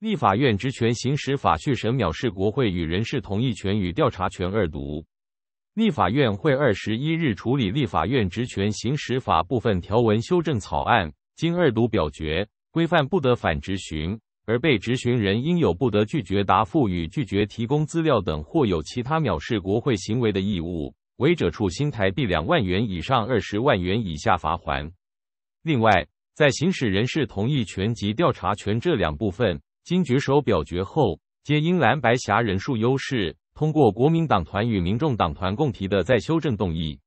立法院职权行使法续审藐视国会与人事同意权与调查权二读，立法院会二十一日处理立法院职权行使法部分条文修正草案，经二读表决，规范不得反执行，而被执行人应有不得拒绝答复与拒绝提供资料等或有其他藐视国会行为的义务，违者处新台币两万元以上二十万元以下罚款。另外，在行使人事同意权及调查权这两部分。经举手表决后，皆因蓝白侠人数优势，通过国民党团与民众党团共提的再修正动议。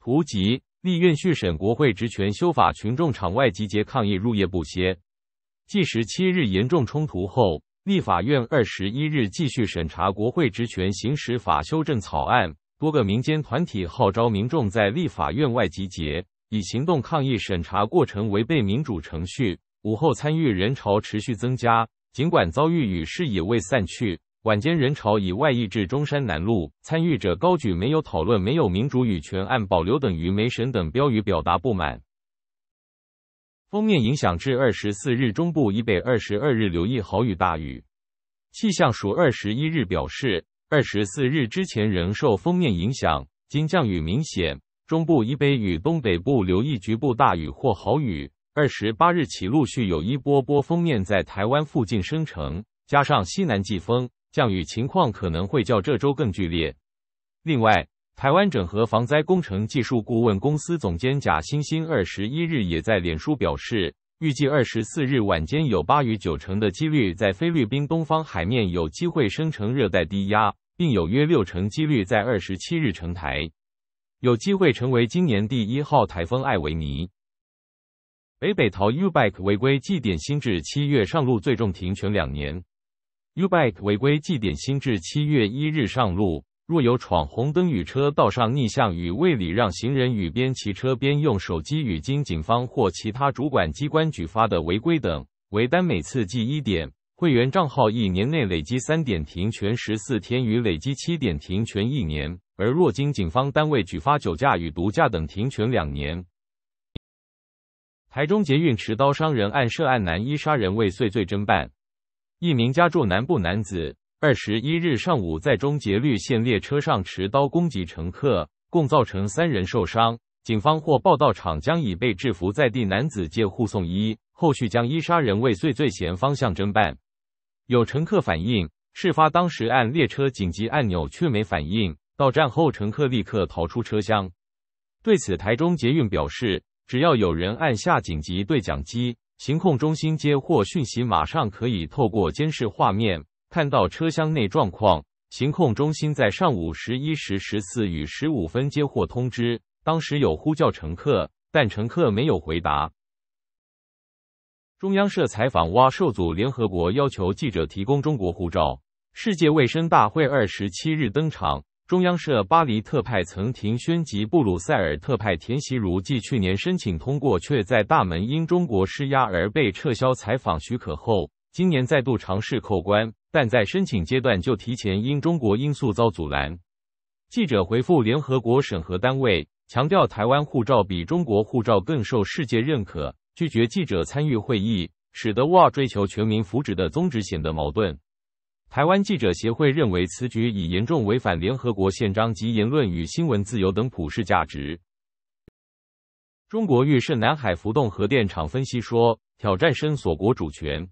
图集：立院续审国会职权修法，群众场外集结抗议，入夜不歇。继十七日严重冲突后，立法院二十一日继续审查国会职权行使法修正草案。多个民间团体号召民众在立法院外集结，以行动抗议审查过程违背民主程序。午后参与人潮持续增加，尽管遭遇雨势也未散去。晚间人潮已外溢至中山南路，参与者高举“没有讨论，没有民主与权案，保留等于没审”等标语表达不满。封面影响至二十四日，中部以北二十二日留意豪雨大雨。气象署二十一日表示，二十四日之前仍受封面影响，今降雨明显，中部以北与东北部留意局部大雨或豪雨。二十八日起，陆续有一波波锋面在台湾附近生成，加上西南季风，降雨情况可能会较这周更剧烈。另外，台湾整合防灾工程技术顾问公司总监贾欣欣二十一日也在脸书表示，预计二十四日晚间有八与九成的几率在菲律宾东方海面有机会生成热带低压，并有约六成几率在二十七日成台，有机会成为今年第一号台风艾维尼。北北桃 Ubike 违规记点新至七月上路，最重停权两年。Ubike 违规记点新至七月一日上路，若有闯红灯与车道上逆向与未礼让行人与边骑车边用手机与经警方或其他主管机关举发的违规等为单，每次记一点。会员账号一年内累积三点停权十四天，与累积七点停权一年。而若经警方单位举发酒驾与毒驾等，停权两年。台中捷运持刀伤人案，涉案男一杀人未遂罪侦办。一名家住南部男子，二十一日上午在中捷绿线列车上持刀攻击乘客，共造成三人受伤。警方获报到场，将已被制服在地男子接护送医，后续将依杀人未遂罪嫌方向侦办。有乘客反映，事发当时按列车紧急按钮却没反应，到站后乘客立刻逃出车厢。对此，台中捷运表示。只要有人按下紧急对讲机，行控中心接获讯息，马上可以透过监视画面看到车厢内状况。行控中心在上午十一时十四与十五分接获通知，当时有呼叫乘客，但乘客没有回答。中央社采访挖受阻，联合国要求记者提供中国护照。世界卫生大会二十七日登场。中央社巴黎特派曾庭宣及布鲁塞尔特派田习如，继去年申请通过却在大门因中国施压而被撤销采访许可后，今年再度尝试扣关，但在申请阶段就提前因中国因素遭阻拦。记者回复联合国审核单位，强调台湾护照比中国护照更受世界认可，拒绝记者参与会议，使得“哇”追求全民福祉的宗旨显得矛盾。台湾记者协会认为，此举已严重违反联合国宪章及言论与新闻自由等普世价值。中国预设南海浮动核电厂，分析说，挑战深锁国主权。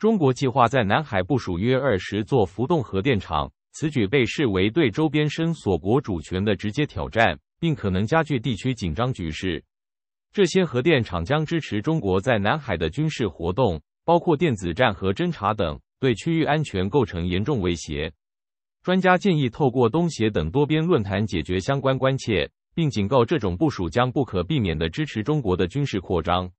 中国计划在南海部署约二十座浮动核电厂，此举被视为对周边深锁国主权的直接挑战，并可能加剧地区紧张局势。这些核电厂将支持中国在南海的军事活动，包括电子战和侦察等。对区域安全构成严重威胁。专家建议透过东协等多边论坛解决相关关切，并警告这种部署将不可避免地支持中国的军事扩张。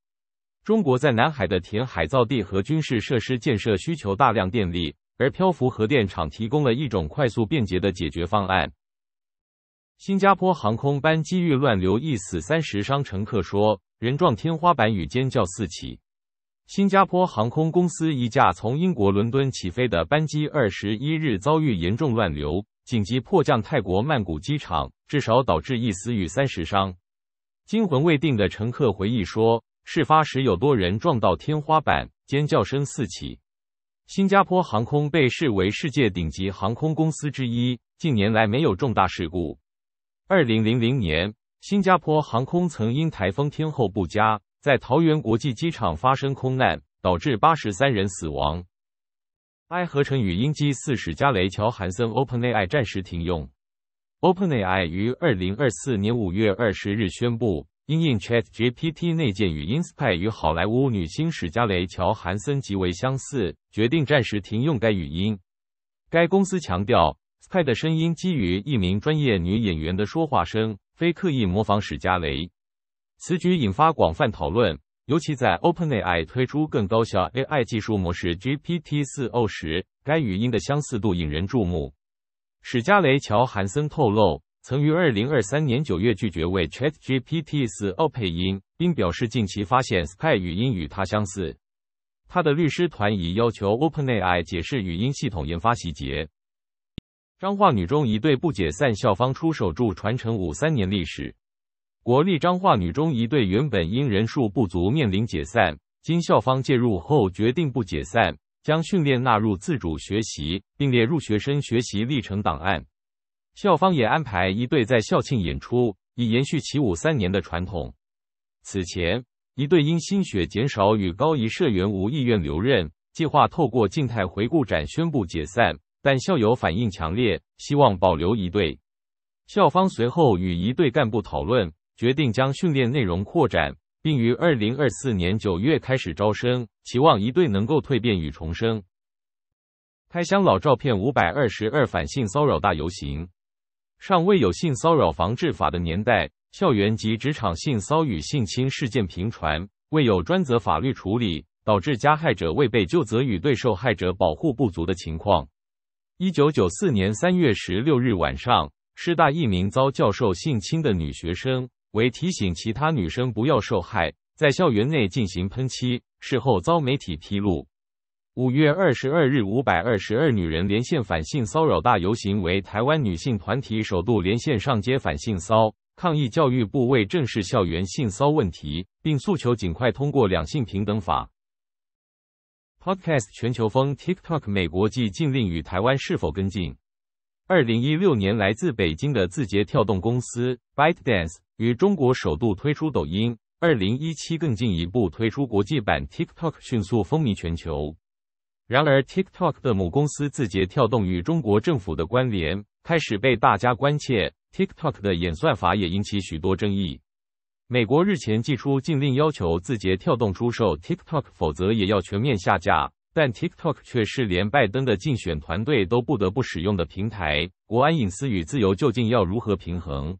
中国在南海的填海造地和军事设施建设需求大量电力，而漂浮核电厂提供了一种快速便捷的解决方案。新加坡航空班机遇乱流，一死三十伤乘客说：人撞天花板，与尖叫四起。新加坡航空公司一架从英国伦敦起飞的班机，二十一日遭遇严重乱流，紧急迫降泰国曼谷机场，至少导致一死与三十伤。惊魂未定的乘客回忆说，事发时有多人撞到天花板，尖叫声四起。新加坡航空被视为世界顶级航空公司之一，近年来没有重大事故。二零零零年，新加坡航空曾因台风天后不佳。在桃园国际机场发生空难，导致八十三人死亡。i 合成语音机四史加雷乔韩森 OpenAI 暂时停用。OpenAI 于二零二四年五月二十日宣布，因因 ChatGPT 内建语音 spy 与好莱坞女星史嘉蕾乔韩森极为相似，决定暂时停用该语音。该公司强调，spy 的声音基于一名专业女演员的说话声，非刻意模仿史嘉蕾。此举引发广泛讨论，尤其在 OpenAI 推出更高效 AI 技术模式 GPT-4o 时，该语音的相似度引人注目。史嘉雷·乔·韩森透露，曾于2023年9月拒绝为 ChatGPT-4o 配音，并表示近期发现 Spy 语音与他相似。他的律师团已要求 OpenAI 解释语音系统研发细节。彰化女中一对不解散，校方出手助传承五三年历史。国立彰化女中一队原本因人数不足面临解散，经校方介入后决定不解散，将训练纳入自主学习，并列入学生学习历程档案。校方也安排一队在校庆演出，以延续起舞三年的传统。此前，一队因心血减少与高一社员无意愿留任，计划透过静态回顾展宣布解散，但校友反应强烈，希望保留一队。校方随后与一队干部讨论。决定将训练内容扩展，并于二零二四年九月开始招生，期望一队能够蜕变与重生。开箱老照片五百二十二反性骚扰大游行。尚未有性骚扰防治法的年代，校园及职场性骚扰与性侵事件频传，未有专责法律处理，导致加害者未被就责与对受害者保护不足的情况。一九九四年三月十六日晚上，师大一名遭教授性侵的女学生。为提醒其他女生不要受害，在校园内进行喷漆，事后遭媒体披露。五月二十二日，五百二十二女人连线反性骚扰大游行，为台湾女性团体首度连线上街反性骚，抗议教育部未正视校园性骚问题，并诉求尽快通过两性平等法。Podcast 全球风 TikTok 美国际禁令与台湾是否跟进？二零一六年来自北京的字节跳动公司 ByteDance。与中国首度推出抖音，二零一七更进一步推出国际版 TikTok，迅速风靡全球。然而，TikTok 的母公司字节跳动与中国政府的关联开始被大家关切，TikTok 的演算法也引起许多争议。美国日前寄出禁令，要求字节跳动出售 TikTok，否则也要全面下架。但 TikTok 却是连拜登的竞选团队都不得不使用的平台，国安、隐私与自由究竟要如何平衡？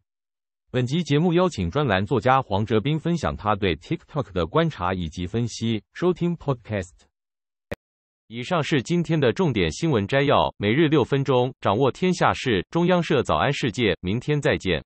本集节目邀请专栏作家黄哲斌分享他对 TikTok 的观察以及分析。收听 Podcast。以上是今天的重点新闻摘要，每日六分钟掌握天下事。中央社早安世界，明天再见。